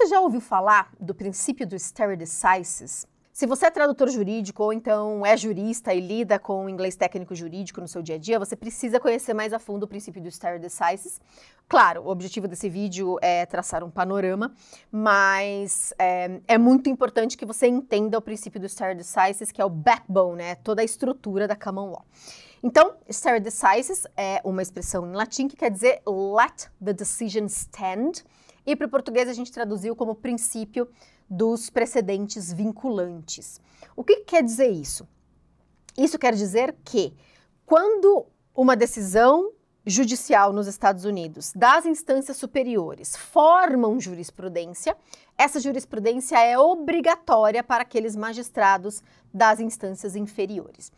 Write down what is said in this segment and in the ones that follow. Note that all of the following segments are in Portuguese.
Você já ouviu falar do princípio do stare decisis? Se você é tradutor jurídico ou então é jurista e lida com inglês técnico jurídico no seu dia a dia, você precisa conhecer mais a fundo o princípio do stare decisis. Claro, o objetivo desse vídeo é traçar um panorama, mas é, é muito importante que você entenda o princípio do stare decisis, que é o backbone, né? toda a estrutura da common law. Então, stare decisis é uma expressão em latim que quer dizer let the decision stand, e para o português a gente traduziu como princípio dos precedentes vinculantes. O que, que quer dizer isso? Isso quer dizer que quando uma decisão judicial nos Estados Unidos das instâncias superiores formam jurisprudência, essa jurisprudência é obrigatória para aqueles magistrados das instâncias inferiores.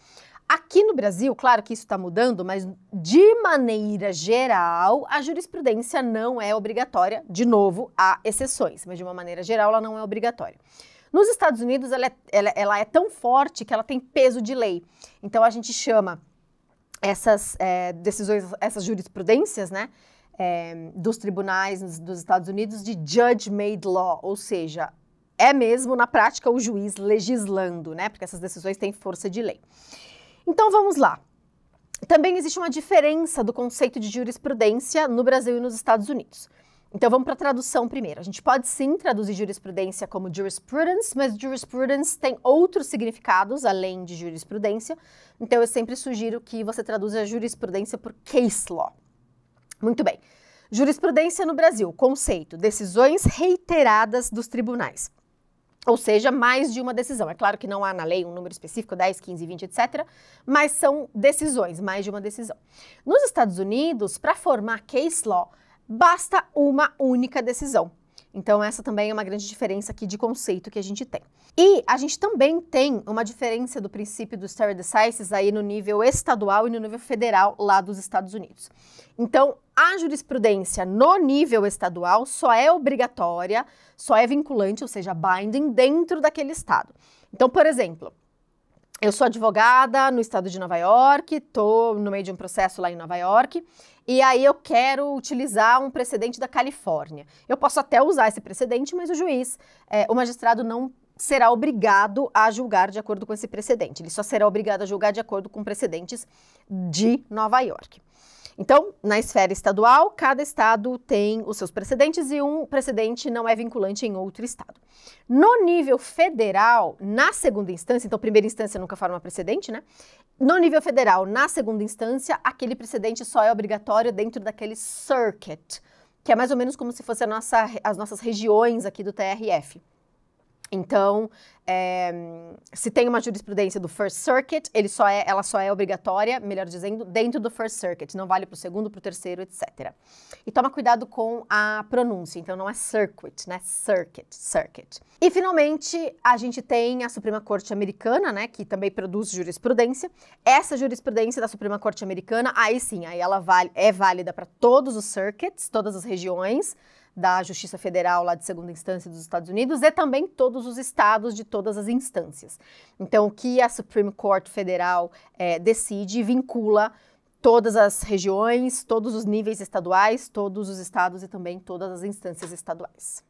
Aqui no Brasil, claro que isso está mudando, mas de maneira geral, a jurisprudência não é obrigatória. De novo, há exceções, mas de uma maneira geral, ela não é obrigatória. Nos Estados Unidos, ela é, ela, ela é tão forte que ela tem peso de lei. Então, a gente chama essas é, decisões, essas jurisprudências, né? É, dos tribunais dos Estados Unidos de judge-made law, ou seja, é mesmo na prática o juiz legislando, né? Porque essas decisões têm força de lei. Então vamos lá. Também existe uma diferença do conceito de jurisprudência no Brasil e nos Estados Unidos. Então vamos para a tradução primeiro. A gente pode sim traduzir jurisprudência como jurisprudence, mas jurisprudence tem outros significados além de jurisprudência. Então eu sempre sugiro que você traduza jurisprudência por case law. Muito bem. Jurisprudência no Brasil, conceito, decisões reiteradas dos tribunais. Ou seja, mais de uma decisão. É claro que não há na lei um número específico, 10, 15, 20, etc., mas são decisões, mais de uma decisão. Nos Estados Unidos, para formar case law, basta uma única decisão. Então, essa também é uma grande diferença aqui de conceito que a gente tem. E a gente também tem uma diferença do princípio do stare decisis aí no nível estadual e no nível federal lá dos Estados Unidos. Então, a jurisprudência no nível estadual só é obrigatória, só é vinculante, ou seja, binding, dentro daquele estado. Então, por exemplo, eu sou advogada no estado de Nova York, estou no meio de um processo lá em Nova York, e aí eu quero utilizar um precedente da Califórnia. Eu posso até usar esse precedente, mas o juiz, é, o magistrado não será obrigado a julgar de acordo com esse precedente. Ele só será obrigado a julgar de acordo com precedentes de Nova York. Então, na esfera estadual, cada estado tem os seus precedentes e um precedente não é vinculante em outro estado. No nível federal, na segunda instância, então primeira instância nunca forma precedente, né? No nível federal, na segunda instância, aquele precedente só é obrigatório dentro daquele circuit, que é mais ou menos como se fosse nossa, as nossas regiões aqui do TRF. Então, é, se tem uma jurisprudência do First Circuit, só é, ela só é obrigatória, melhor dizendo, dentro do First Circuit, não vale para o segundo, para o terceiro, etc. E toma cuidado com a pronúncia, então não é circuit, né? Circuit, circuit. E finalmente a gente tem a Suprema Corte Americana, né? Que também produz jurisprudência. Essa jurisprudência da Suprema Corte Americana, aí sim, aí ela vale, é válida para todos os circuits, todas as regiões da Justiça Federal lá de segunda instância dos Estados Unidos e também todos os estados de todas as instâncias. Então, o que a Supreme Court Federal é, decide vincula todas as regiões, todos os níveis estaduais, todos os estados e também todas as instâncias estaduais.